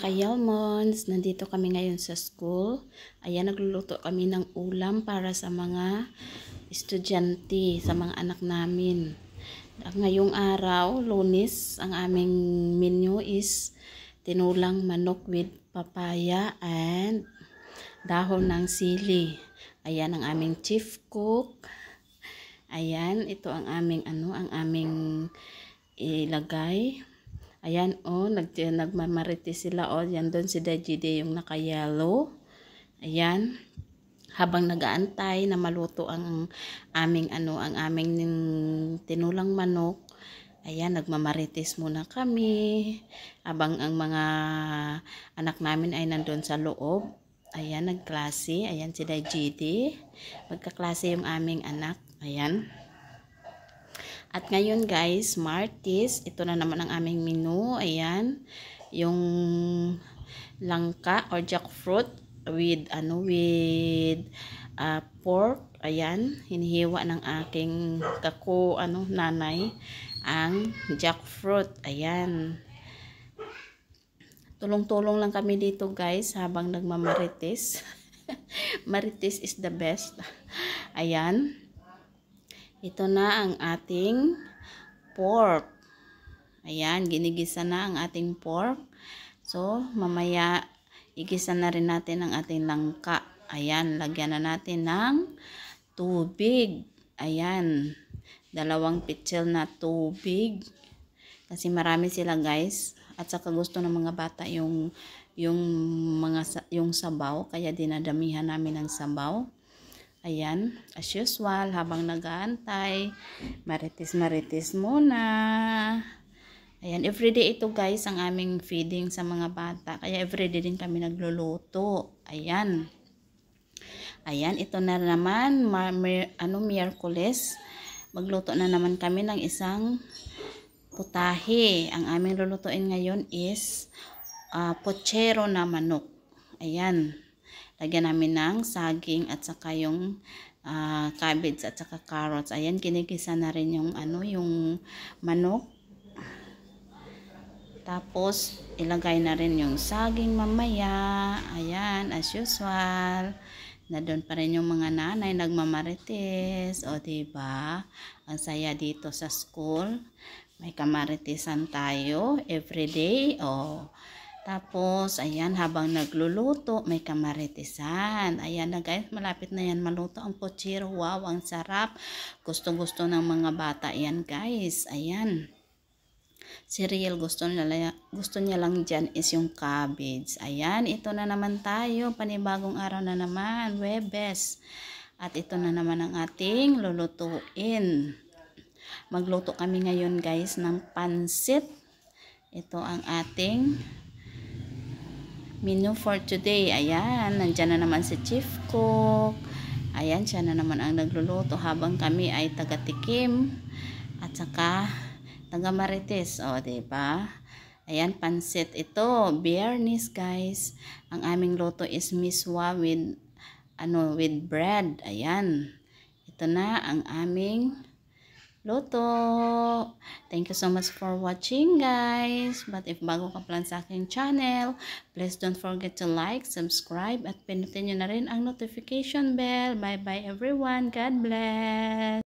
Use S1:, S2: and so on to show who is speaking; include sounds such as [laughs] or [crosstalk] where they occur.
S1: mga kayalmons, nandito kami ngayon sa school. Ayan, nagluluto kami ng ulam para sa mga estudyante, sa mga anak namin. ngayong araw, lunis, ang aming menu is tinulang manok with papaya and dahon ng sili. Ayan ang aming chief cook. Ayan, ito ang aming ano, ang aming ilagay Ayan, oh, nag, nagmamariti sila, oh. Yan doon si Dajide yung naka-yellow. Ayan. Habang nagaantay na maluto ang aming, ano, ang aming tinulang manok. Ayan, nagmamarites muna kami. Abang ang mga anak namin ay nandun sa loob. Ayan, nagklase. Ayan, si Dajide. Magkaklase yung aming anak. Ayan. At ngayon guys, Martis, ito na naman ang aming menu. Ayan, yung langka or jackfruit with ano with uh, pork. Ayan, hinihiwa ng aking kako ano nanay ang jackfruit. Ayan. Tulong-tulong lang kami dito guys habang nagmamarites. [laughs] Marites is the best. Ayan. Ito na ang ating pork. Ayan, ginigisa na ang ating pork. So, mamaya igisa na rin natin ang ating langka. Ayan, lagyan na natin ng tubig. Ayan, dalawang pitsil na tubig. Kasi marami sila guys. At saka gusto ng mga bata yung yung mga yung sabaw kaya dinadamihan namin ng sabaw Ayan, as usual, habang nag-aantay, marites-marites muna. Ayan, everyday ito guys, ang aming feeding sa mga bata. Kaya everyday din kami nagluluto. Ayan. Ayan, ito na naman, ano, Miyerkules. Magluto na naman kami ng isang putahe. Ang aming lulutuin ngayon is uh, pochero na manok. Ayan. Lagyan namin ng saging at saka yung uh, cabbage at saka carrots. Ayan, kinigisa na rin yung, ano, yung manok. Tapos, ilagay na rin yung saging mamaya. Ayan, as usual. Na doon pa rin yung mga nanay nagmamarites. O, ba diba? Ang saya dito sa school. May kamaritisan tayo everyday. O, tapos, ayan, habang nagluluto, may kamaritisan. Ayan na guys, malapit na yan maluto ang kutsiro. Wow, ang sarap. Gustong-gusto ng mga bata yan guys. Ayan. Si Riel, gusto niya, gusto niya lang dyan is yung cabbage. Ayan, ito na naman tayo. Panibagong araw na naman. Webes. At ito na naman ang ating lulutuin. Magluto kami ngayon guys ng pansit. Ito ang ating menu for today. Ayan, nandyan na naman si Chief Cook. Ayan, siya na naman ang nagluluto habang kami ay taga-tikim at saka taga-marites. O, oh, ba? Diba? Ayan, pansit ito. Biernis, guys. Ang aming luto is miswa with, ano, with bread. Ayan. Ito na ang aming luto. Thank you so much for watching guys. But if bago ka plan sa aking channel, please don't forget to like, subscribe, at pinutin nyo na rin ang notification bell. Bye bye everyone. God bless.